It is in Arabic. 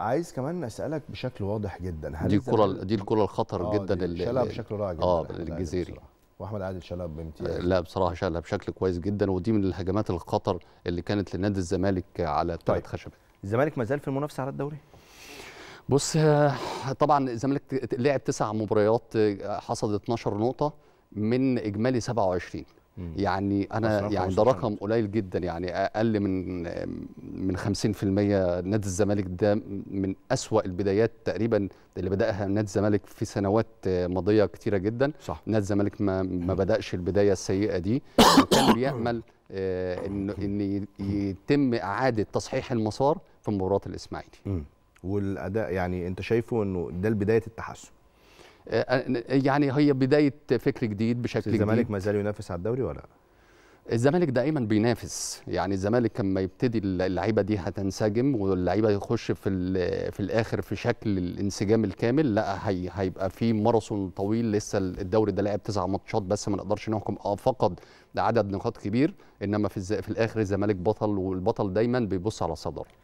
عايز كمان اسالك بشكل واضح جدا هل دي الكره دي الكره الخطر آه جدا اللي شالها بشكل رائع جدا اه الجزيري واحمد عادل شالها بامتياز لا بصراحه شالها بشكل كويس جدا ودي من الهجمات الخطر اللي كانت لنادي الزمالك على ثلاث طيب. خشبات الزمالك ما زال في المنافسه على الدوري بص آه، طبعا الزمالك لعب تسع مباريات آه، حصد 12 نقطه من اجمالي 27 يعني انا يعني ده رقم قليل جدا يعني اقل من من 50% نادي الزمالك ده من اسوا البدايات تقريبا اللي بداها نادي الزمالك في سنوات ماضيه كتيره جدا صح نادي الزمالك ما ما بداش البدايه السيئه دي وكان بيامل آه، ان ان يتم اعاده تصحيح المسار في مباراه الاسماعيلي والاداء يعني انت شايفه انه ده بدايه التحسن آه، آه، يعني هي بدايه فكر جديد بشكل جديد الزمالك ما زال ينافس على الدوري ولا الزمالك دائما بينافس يعني الزمالك لما يبتدي اللعيبه دي هتنسجم واللعيبه يخش في في الاخر في شكل الانسجام الكامل لا هي هيبقى في ماراثون طويل لسه الدوري ده لعب تسع ماتشات بس ما نقدرش نحكم اه فقد عدد نقاط كبير انما في في الاخر الزمالك بطل والبطل دايما بيبص على صدر